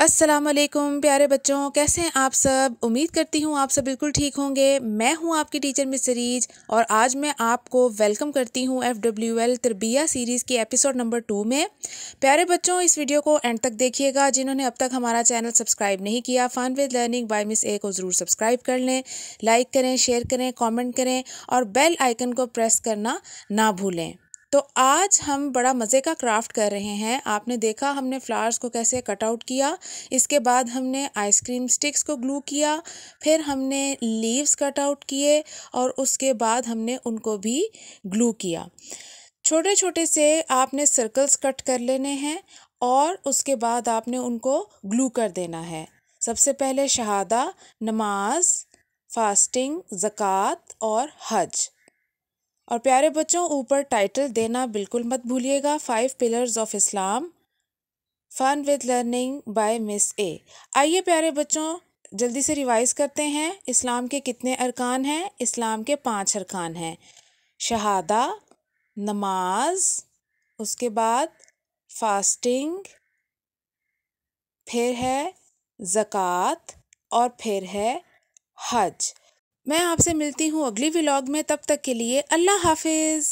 असलम प्यारे बच्चों कैसे हैं आप सब उम्मीद करती हूँ आप सब बिल्कुल ठीक होंगे मैं हूँ आपकी टीचर मिस सरीज और आज मैं आपको वेलकम करती हूँ एफ़ डब्ल्यू एल तरबिया सीरीज़ की एपिसोड नंबर टू में प्यारे बच्चों इस वीडियो को एंड तक देखिएगा जिन्होंने अब तक हमारा चैनल सब्सक्राइब नहीं किया fun with learning by miss A को ज़रूर सब्सक्राइब कर लें लाइक करें शेयर करें कॉमेंट करें और बेल आइकन को प्रेस करना ना भूलें तो आज हम बड़ा मज़े का क्राफ्ट कर रहे हैं आपने देखा हमने फ्लावर्स को कैसे कट आउट किया इसके बाद हमने आइसक्रीम स्टिक्स को ग्लू किया फिर हमने लीव्स कट आउट किए और उसके बाद हमने उनको भी ग्लू किया छोटे छोटे से आपने सर्कल्स कट कर लेने हैं और उसके बाद आपने उनको ग्लू कर देना है सबसे पहले शहादा नमाज फास्टिंग ज़क़़त और हज और प्यारे बच्चों ऊपर टाइटल देना बिल्कुल मत भूलिएगा five pillars of Islam fun with learning by miss A आइए प्यारे बच्चों जल्दी से रिवाइज़ करते हैं इस्लाम के कितने अरकान हैं इस्लाम के पांच अरकान हैं शहादा नमाज उसके बाद फास्टिंग फिर है ज़क़़त और फिर है हज मैं आपसे मिलती हूँ अगली व्लॉग में तब तक के लिए अल्लाह हाफिज़